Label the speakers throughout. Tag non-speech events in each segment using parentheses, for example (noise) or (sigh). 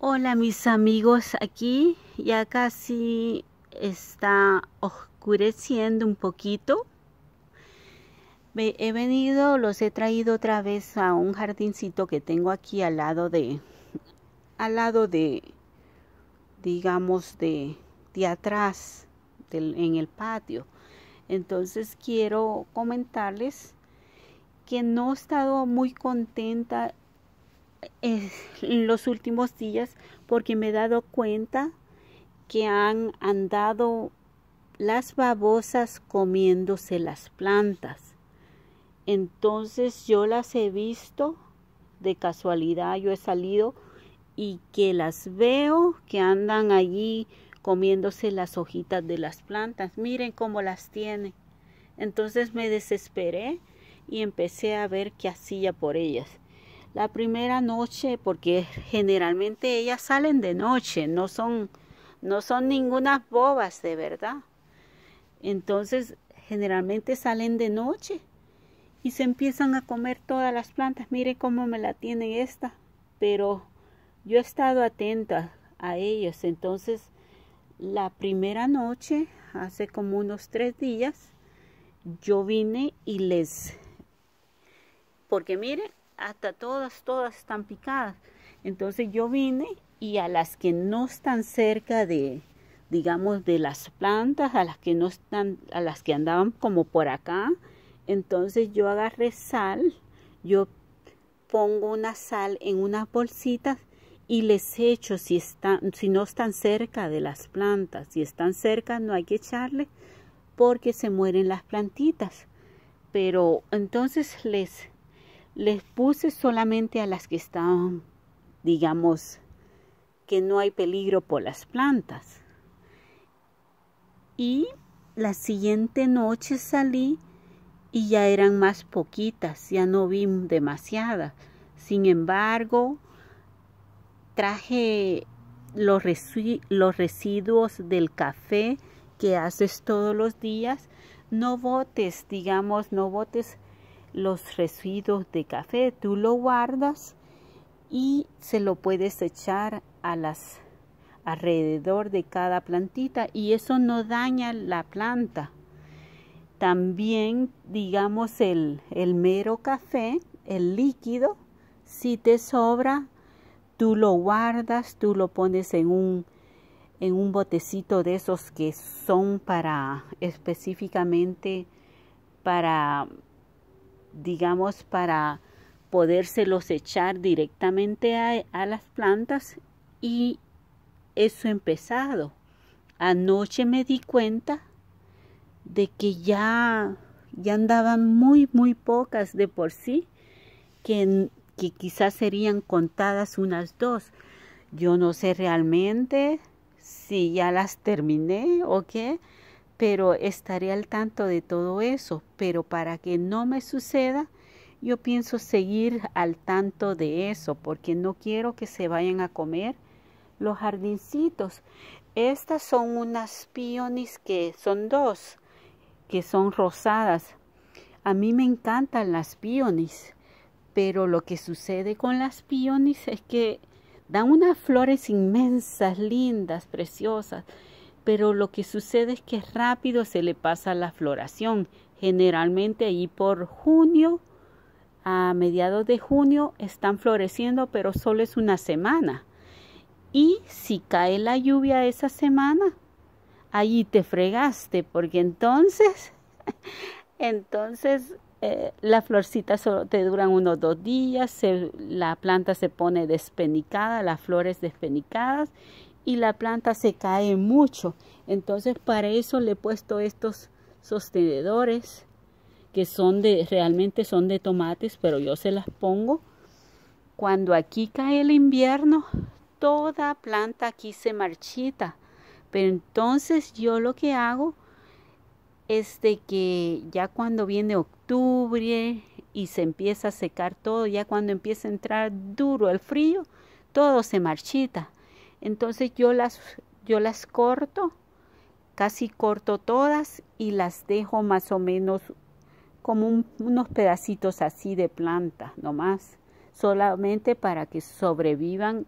Speaker 1: Hola mis amigos, aquí ya casi está oscureciendo un poquito. He venido, los he traído otra vez a un jardincito que tengo aquí al lado de, al lado de, digamos, de, de atrás, en el patio. Entonces quiero comentarles que no he estado muy contenta en los últimos días porque me he dado cuenta que han andado las babosas comiéndose las plantas. Entonces yo las he visto de casualidad, yo he salido y que las veo que andan allí comiéndose las hojitas de las plantas. Miren cómo las tiene. Entonces me desesperé y empecé a ver qué hacía por ellas la primera noche, porque generalmente ellas salen de noche, no son, no son ninguna bobas de verdad. Entonces, generalmente salen de noche y se empiezan a comer todas las plantas. Mire cómo me la tiene esta, pero yo he estado atenta a ellos. Entonces, la primera noche, hace como unos tres días, yo vine y les... Porque mire, hasta todas, todas están picadas. Entonces yo vine y a las que no están cerca de, digamos, de las plantas, a las que no están, a las que andaban como por acá, entonces yo agarré sal, yo pongo una sal en unas bolsitas y les echo si están, si no están cerca de las plantas, si están cerca no hay que echarle porque se mueren las plantitas. Pero entonces les les puse solamente a las que estaban, digamos, que no hay peligro por las plantas. Y la siguiente noche salí y ya eran más poquitas, ya no vi demasiadas. Sin embargo, traje los, los residuos del café que haces todos los días. No botes, digamos, no botes los residuos de café, tú lo guardas y se lo puedes echar a las alrededor de cada plantita y eso no daña la planta. También, digamos, el, el mero café, el líquido, si te sobra, tú lo guardas, tú lo pones en un, en un botecito de esos que son para específicamente para digamos, para podérselos echar directamente a, las plantas y eso empezado. Anoche me di cuenta de que ya, ya andaban muy, muy pocas de por sí, que, que quizás serían contadas unas dos. Yo no sé realmente si ya las terminé o qué, pero estaré al tanto de todo eso. Pero para que no me suceda, yo pienso seguir al tanto de eso, porque no quiero que se vayan a comer los jardincitos. Estas son unas peonies que son dos, que son rosadas. A mí me encantan las peonies, pero lo que sucede con las peonies es que dan unas flores inmensas, lindas, preciosas pero lo que sucede es que rápido se le pasa la floración, generalmente ahí por junio, a mediados de junio están floreciendo, pero solo es una semana. Y si cae la lluvia esa semana, ahí te fregaste, porque entonces, (laughs) entonces eh, las florcitas solo te duran unos dos días, la planta se pone despenicada, las flores despenicadas y la planta se cae mucho. Entonces para eso le he puesto estos sostenedores que son de realmente son de tomates, pero yo se las pongo cuando aquí cae el invierno, toda planta aquí se marchita. Pero entonces yo lo que hago es de que ya cuando viene octubre y se empieza a secar todo, ya cuando empieza a entrar duro el frío, todo se marchita. Entonces yo las, yo las corto, casi corto todas y las dejo más o menos como unos pedacitos así de planta, nomás, solamente para que sobrevivan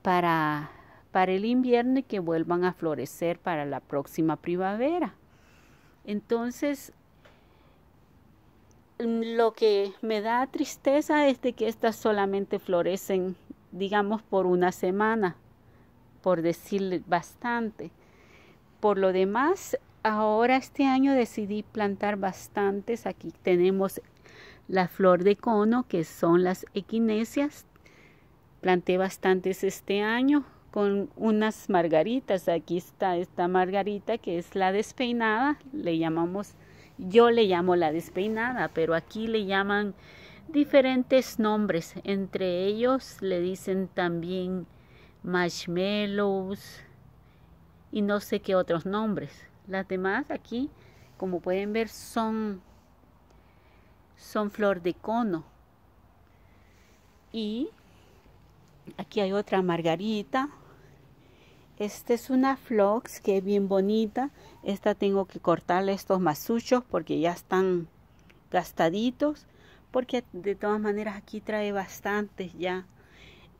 Speaker 1: para, para el invierno y que vuelvan a florecer para la próxima primavera. Entonces, mm, lo que me da tristeza es de que estas solamente florecen, digamos, por una semana por decir bastante. Por lo demás, ahora este año decidí plantar bastantes. Aquí tenemos la flor de cono, que son las equinesias. Planté bastantes este año con unas margaritas. Aquí está esta margarita que es la despeinada. Le llamamos, yo le llamo la despeinada, pero aquí le llaman diferentes nombres. Entre ellos le dicen también marshmallows y no sé qué otros nombres. Las demás aquí, como pueden ver, son, son flor de cono. Y aquí hay otra margarita. Esta es una flox que es bien bonita. Esta tengo que cortarle estos masuchos porque ya están gastaditos. Porque de todas maneras aquí trae bastantes ya.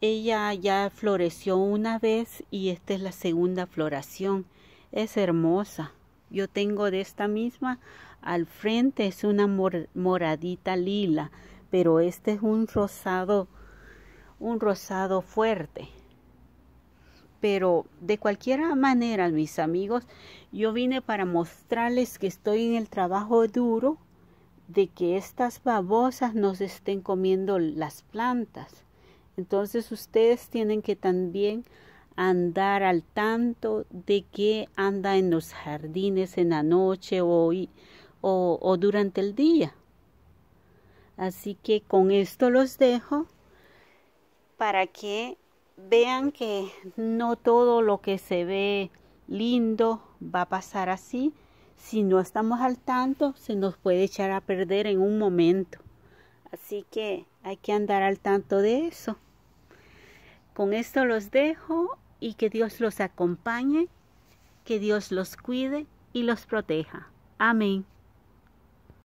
Speaker 1: Ella ya floreció una vez y esta es la segunda floración. Es hermosa. Yo tengo de esta misma al frente, es una moradita lila, pero este es un rosado, un rosado fuerte. Pero de cualquier manera, mis amigos, yo vine para mostrarles que estoy en el trabajo duro de que estas babosas nos estén comiendo las plantas. Entonces ustedes tienen que también andar al tanto de qué anda en los jardines en la noche o, o durante el día. Así que con esto los dejo para que vean que no todo lo que se ve lindo va a pasar así. Si no estamos al tanto, se nos puede echar a perder en un momento. Así que hay que andar al tanto de eso. Con esto los dejo y que Dios los acompañe, que Dios los cuide y los proteja. Amén.